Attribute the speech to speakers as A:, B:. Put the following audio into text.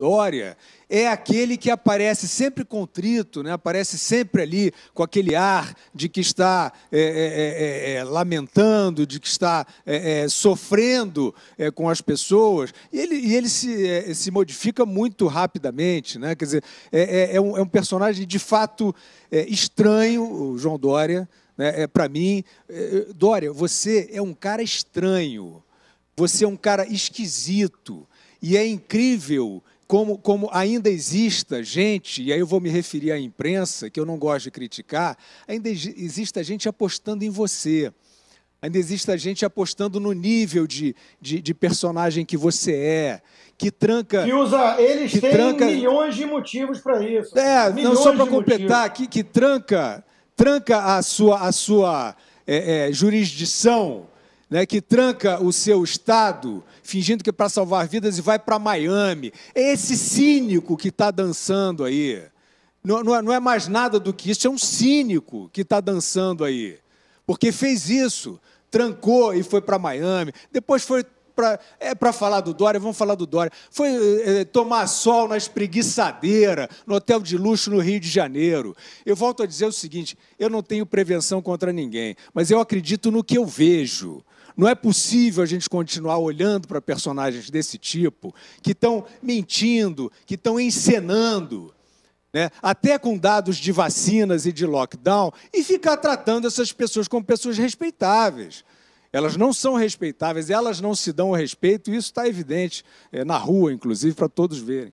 A: história é aquele que aparece sempre contrito, né? aparece sempre ali com aquele ar de que está é, é, é, é, é lamentando, de que está é, sofrendo com as pessoas. E ele, e ele se, se modifica muito rapidamente. Né? Quer dizer, é, um, um, personagem de fato estranho, o João Dória. Né? Para mim, Dória, você é um cara estranho. Você é um cara esquisito. E é incrível como, como ainda exista gente, e aí eu vou me referir à imprensa, que eu não gosto de criticar, ainda exista gente apostando em você. Ainda existe gente apostando no nível de, de, de, personagem que você é, que tranca. Que usa, eles que têm tranca, milhões
B: de motivos para isso. É, não só para completar,
A: que, que tranca, tranca a sua, a sua é, é, jurisdição né, que tranca o seu estado, fingindo que é para salvar vidas e vai para Miami. É esse cínico que está dançando aí. Não, não, é, não, é, mais nada do que isso, é um cínico que está dançando aí. Porque fez isso, trancou e foi para Miami, depois foi é para falar do Dória, vamos falar do Dória. Foi é, tomar sol na espreguiçadeira, no hotel de luxo no Rio de Janeiro. Eu volto a dizer o seguinte: eu não tenho prevenção contra ninguém, mas eu acredito no que eu vejo. Não é possível a gente continuar olhando para personagens desse tipo, que estão mentindo, que estão encenando, né? até com dados de vacinas e de lockdown, e ficar tratando essas pessoas como pessoas respeitáveis elas não são respeitáveis, elas não se dão o respeito, e isso está evidente é, na rua, inclusive, para todos verem.